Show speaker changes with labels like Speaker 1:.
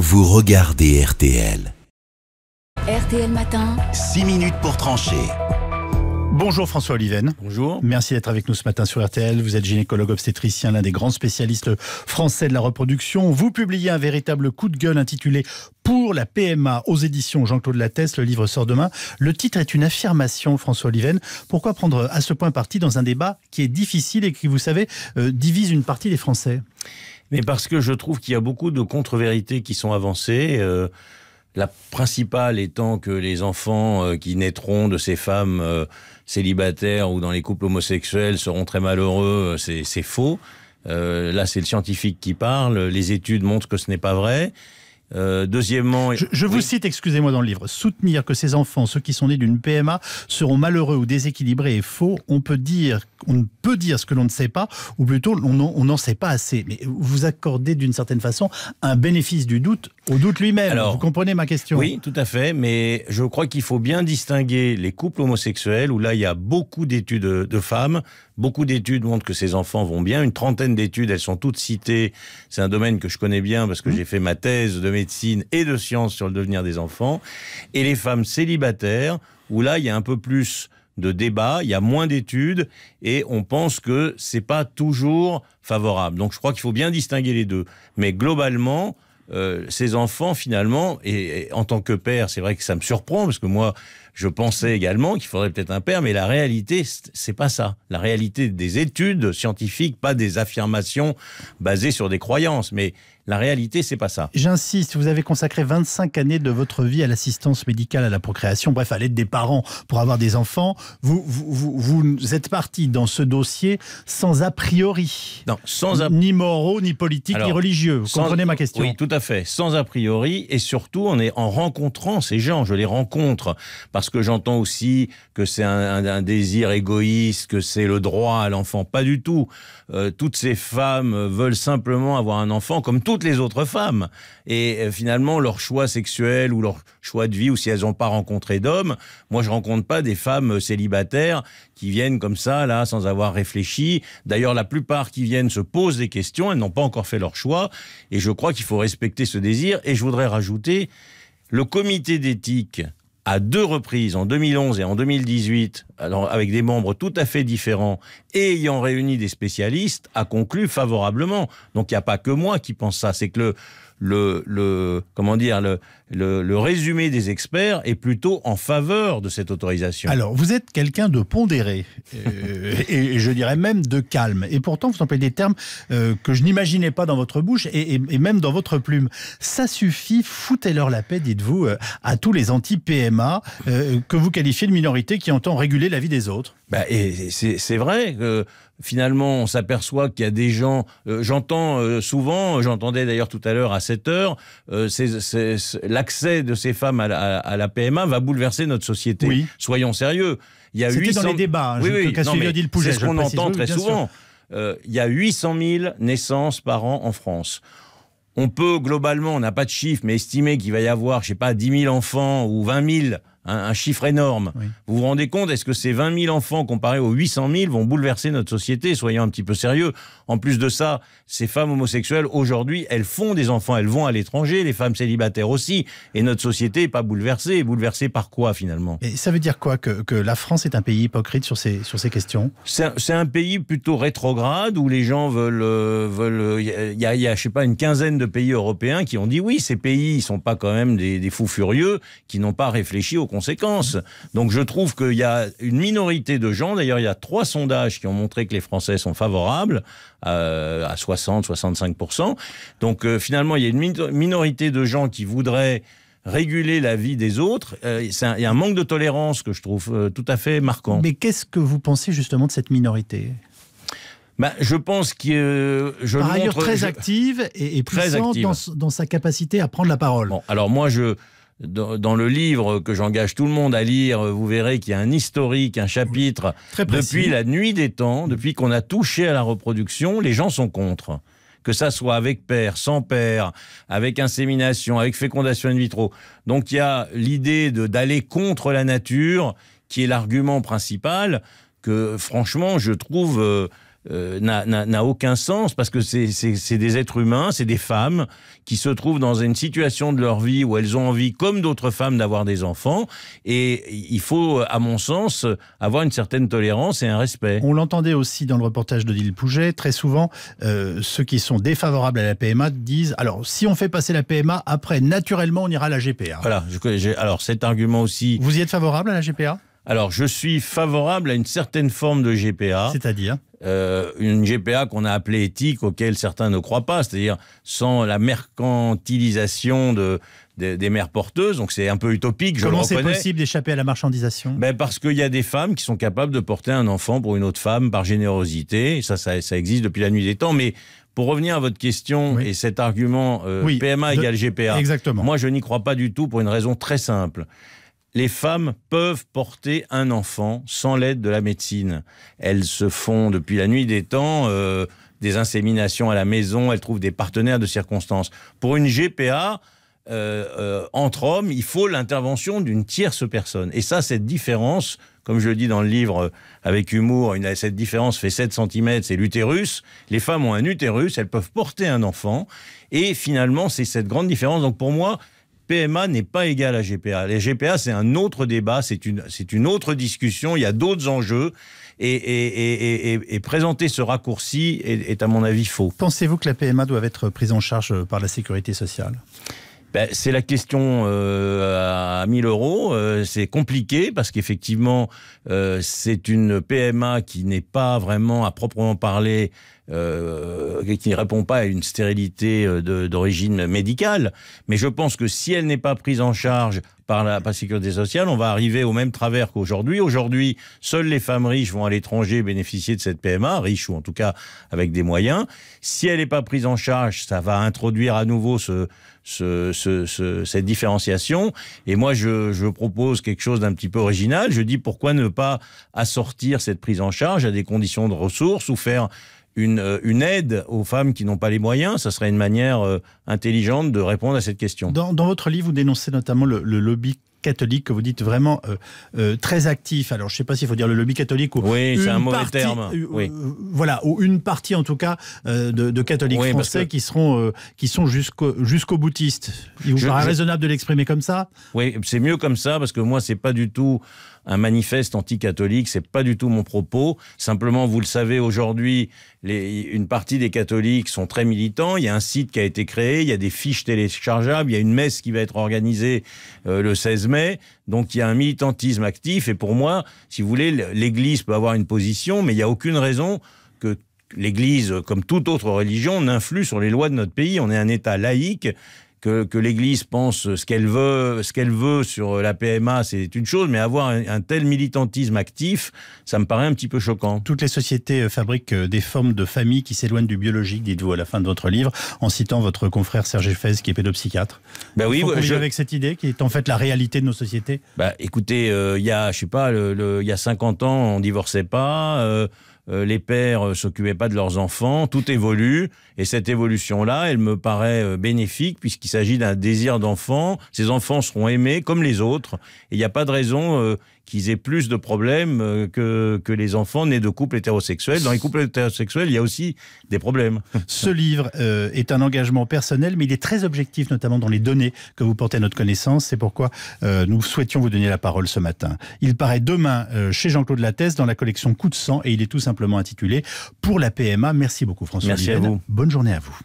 Speaker 1: vous regardez RTL. RTL Matin. 6 minutes pour trancher. Bonjour François Oliven. Bonjour. Merci d'être avec nous ce matin sur RTL. Vous êtes gynécologue obstétricien, l'un des grands spécialistes français de la reproduction. Vous publiez un véritable coup de gueule intitulé Pour la PMA aux éditions Jean-Claude Lattès. Le livre sort demain. Le titre est une affirmation, François Oliven. Pourquoi prendre à ce point parti dans un débat qui est difficile et qui, vous savez, euh, divise une partie des Français
Speaker 2: mais parce que je trouve qu'il y a beaucoup de contre-vérités qui sont avancées. Euh, la principale étant que les enfants euh, qui naîtront de ces femmes euh, célibataires ou dans les couples homosexuels seront très malheureux, c'est faux. là, c'est le scientifique qui parle. Les études montrent que ce n'est pas
Speaker 1: vrai. Euh, deuxièmement, je, vous cite, excusez-moi, dans le livre, soutenir que ces enfants, ceux qui sont nés d'une PMA, seront malheureux ou déséquilibrés est faux. On peut dire, on peut dire ce que l'on ne sait pas, ou plutôt on n'en sait pas assez. Mais vous accordez d'une certaine façon un bénéfice du doute au doute lui-même. vous comprenez ma question Oui,
Speaker 2: tout à fait. Mais je crois qu'il faut bien distinguer les couples homosexuels, où là il y a beaucoup d'études de femmes Beaucoup d'études montrent que ces enfants vont bien. Une trentaine d'études, elles sont toutes citées. C'est un domaine que je connais bien parce que mmh. j'ai fait ma thèse de médecine et de sciences sur le devenir des enfants. Et les femmes célibataires, où là, il y a un peu plus de débats, il y a moins d'études et on pense que c'est pas toujours favorable. Donc je crois qu'il faut bien distinguer les deux. Mais globalement, euh, ces enfants finalement, et en tant que père, c'est vrai que ça me surprend parce que moi, je pensais également qu'il faudrait peut-être un père, mais la réalité, c'est pas ça. La réalité des études scientifiques, pas des affirmations basées sur des croyances, mais la réalité, c'est pas ça.
Speaker 1: J'insiste, vous avez consacré 25 années de votre vie à l'assistance médicale à la procréation, bref, à l'aide des parents pour avoir des enfants. Vous, vous, vous êtes parti dans ce dossier sans a priori. Non, sans Ni moraux, ni politiques, ni religieux. Vous comprenez ma question Oui, tout à
Speaker 2: fait. Sans a priori, et surtout, on est en rencontrant ces gens. Je les rencontre parce que j'entends aussi que c'est un, désir égoïste, que c'est le droit à l'enfant. Pas du tout. Euh, toutes ces femmes veulent simplement avoir un enfant comme toutes les autres femmes. Et euh, finalement, leur choix sexuel ou leur choix de vie, ou si elles n'ont pas rencontré d'hommes, moi je rencontre pas des femmes célibataires qui viennent comme ça, là, sans avoir réfléchi. D'ailleurs, la plupart qui viennent se posent des questions, elles n'ont pas encore fait leur choix. Et je crois qu'il faut respecter ce désir. Et je voudrais rajouter, le comité d'éthique à deux reprises, en 2011 et en 2018, alors avec des membres tout à fait différents, et ayant réuni des spécialistes, a conclu favorablement. Donc il n'y a pas que moi qui pense ça, c'est que le, le, comment dire le, le, résumé des experts est plutôt en faveur de cette autorisation. Alors,
Speaker 1: vous êtes quelqu'un de pondéré, euh, et je dirais même de calme. Et pourtant, vous employez des termes euh, que je n'imaginais pas dans votre bouche et, même dans votre plume. Ça suffit, foutez-leur la paix, dites-vous, euh, à tous les anti-PMA que vous qualifiez de minorité qui entend réguler la vie des autres.
Speaker 2: Bah, et c'est vrai que finalement, on s'aperçoit qu'il y a des gens. Euh, j'entends euh, souvent, j'entendais d'ailleurs tout à l'heure à 7 heures, euh, l'accès de ces femmes à la, à la, PMA va bouleverser notre société. Oui. Soyons sérieux. Il y a 800... dans les débats. Hein, oui, c'est ce qu'on entend très souvent. il y a 800 000 naissances par an en France. On peut globalement, on n'a pas de chiffres, mais estimer qu'il va y avoir, je sais pas, 10 000 enfants ou 20 000 un, chiffre énorme. Vous vous rendez compte, est-ce que ces 20 000 enfants comparés aux 800 000 vont bouleverser notre société Soyons un petit peu sérieux. En plus de ça, ces femmes homosexuelles, aujourd'hui, elles font des enfants, elles vont à l'étranger, les femmes célibataires aussi, et notre société n'est pas bouleversée. Bouleversée par quoi finalement
Speaker 1: Et ça veut dire quoi que, la France est un pays hypocrite sur ces, sur ces questions
Speaker 2: C'est un pays plutôt rétrograde où les gens veulent... Euh, veulent il euh, y, a, je y je sais pas, une quinzaine de pays européens qui ont dit oui, ces pays, ils sont pas quand même des, des fous furieux qui n'ont pas réfléchi au conséquences. Donc je trouve qu'il y a une minorité de gens, d'ailleurs il y a trois sondages qui ont montré que les Français sont favorables euh, à 60-65%. Donc euh, finalement il y a une minorité de gens qui voudraient réguler la vie des autres. Euh, il y a un manque de tolérance que je trouve tout à fait marquant. Mais
Speaker 1: qu'est-ce que vous pensez justement de cette minorité
Speaker 2: bah, je pense que je Par ailleurs, très active et, présente Dans,
Speaker 1: dans, sa capacité à prendre la parole. Bon,
Speaker 2: alors moi, je, dans le livre que j'engage tout le monde à lire, vous verrez qu'il y a un historique, un chapitre. depuis la nuit des temps, depuis qu'on a touché à la reproduction, les gens sont contre. Que ça soit avec père, sans père, avec insémination, avec fécondation in vitro. Donc il y a l'idée d'aller contre la nature qui est l'argument principal que franchement je trouve... Euh, euh, n'a aucun sens parce que c'est des êtres humains, c'est des femmes qui se trouvent dans une situation de leur vie où elles ont envie, comme d'autres femmes, d'avoir des enfants. Et il faut, à mon sens, avoir une certaine tolérance et un respect.
Speaker 1: On l'entendait aussi dans le reportage d'Odile Pouget, très souvent, euh, ceux qui sont défavorables à la PMA disent, alors si on fait passer la PMA, après, naturellement, on ira à la GPA.
Speaker 2: Voilà, je, alors cet argument aussi... Vous y êtes favorable à la GPA alors, je suis favorable à une certaine forme de GPA. C'est-à-dire euh, une GPA qu'on a appelée éthique, auquel certains ne croient pas, c'est-à-dire sans la mercantilisation de, des mères porteuses. Donc c'est un peu utopique, je Comment Comment c'est possible
Speaker 1: d'échapper à la marchandisation
Speaker 2: ben, Parce qu'il y a des femmes qui sont capables de porter un enfant pour une autre femme par générosité. Ça, ça, existe depuis la nuit des temps. Mais pour revenir à votre question et cet argument euh, PMA égale GPA, exactement. moi je n'y crois pas du tout pour une raison très simple les femmes peuvent porter un enfant sans l'aide de la médecine. Elles se font depuis la nuit des temps euh, des inséminations à la maison, elles trouvent des partenaires de circonstance. Pour une GPA, euh, euh, entre hommes, il faut l'intervention d'une tierce personne. Et ça, cette différence, comme je le dis dans le livre avec humour, cette différence fait 7 cm, c'est l'utérus. Les femmes ont un utérus, elles peuvent porter un enfant. Et finalement, c'est cette grande différence. Donc pour moi, PMA n'est pas égal à GPA. Les GPA, c'est un autre débat, c'est une, une autre discussion, il y a d'autres enjeux. Et, présenter ce
Speaker 1: raccourci est, est à mon avis faux. Pensez-vous que la PMA doit être prise en charge par la sécurité sociale
Speaker 2: ben, c'est la question euh, à 1000 euros. Euh, c'est compliqué parce qu'effectivement, euh, c'est une PMA qui n'est pas vraiment, à proprement parler, euh, qui ne répond pas à une stérilité d'origine médicale. Mais je pense que si elle n'est pas prise en charge par la, par la sécurité sociale, on va arriver au même travers qu'aujourd'hui. Aujourd'hui, seules les femmes riches vont à l'étranger bénéficier de cette PMA, riches ou en tout cas avec des moyens. Si elle n'est pas prise en charge, ça va introduire à nouveau ce, cette différenciation. Et moi, je, propose quelque chose d'un petit peu original. Je dis pourquoi ne pas assortir cette prise en charge à des conditions de ressources ou faire une, euh, une, aide aux femmes qui n'ont pas les moyens, ça serait une manière euh, intelligente de répondre
Speaker 1: à cette question. Dans, votre livre, vous dénoncez notamment le lobby catholique que vous dites vraiment euh, euh, très actif. Alors, je ne sais pas s'il faut dire le lobby catholique ou oui, c'est un mauvais terme. Euh, voilà, ou une partie en tout cas de, catholiques français qui seront qui sont jusqu'au jusqu'au boutiste. Il vous paraît raisonnable de l'exprimer comme ça
Speaker 2: Oui, c'est mieux comme ça parce que moi, c'est pas du tout un manifeste anticatholique, c'est pas du tout mon propos. Simplement, vous le savez, aujourd'hui, une partie des catholiques sont très militants. Il y a un site qui a été créé, il y a des fiches téléchargeables, il y a une messe qui va être organisée euh, le 16 mai. Donc il y a un militantisme actif. Et pour moi, si vous voulez, l'Église peut avoir une position, mais il n'y a aucune raison que l'Église, comme toute autre religion, n'influe sur les lois de notre pays. On est un État laïque que, l'Église pense ce qu'elle veut, ce qu'elle veut sur euh, la PMA, c'est une chose, mais avoir un,
Speaker 1: tel militantisme actif, ça me paraît un petit peu choquant. Toutes les sociétés euh, fabriquent euh, des formes de famille qui s'éloignent du biologique, dites-vous à la fin de votre livre, en citant votre confrère Serge Fez, qui est pédopsychiatre. Ben oui, vous avec cette idée qui est en fait la réalité de nos sociétés. Bah, écoutez, il y a,
Speaker 2: je sais pas, il y a 50 ans, on divorçait pas. Euh, les pères euh, s'occupaient pas de leurs enfants, tout évolue, et cette évolution-là, elle me paraît euh, bénéfique, puisqu'il s'agit d'un désir d'enfant, ces enfants seront aimés comme les autres, et il n'y a pas de raison qu'ils aient plus de problèmes euh, que, que les enfants nés de couples hétérosexuels. Dans les couples hétérosexuels, il
Speaker 1: y a aussi des problèmes. Ce livre euh, est un engagement personnel, mais il est très objectif, notamment dans les données que vous portez à notre connaissance. C'est pourquoi euh, nous souhaitions vous donner la parole ce matin. Il paraît demain chez Jean-Claude Lattès dans la collection Coup de sang et il est tout simplement intitulé Pour la PMA. Merci beaucoup François. Merci à vous. Bonne journée à vous.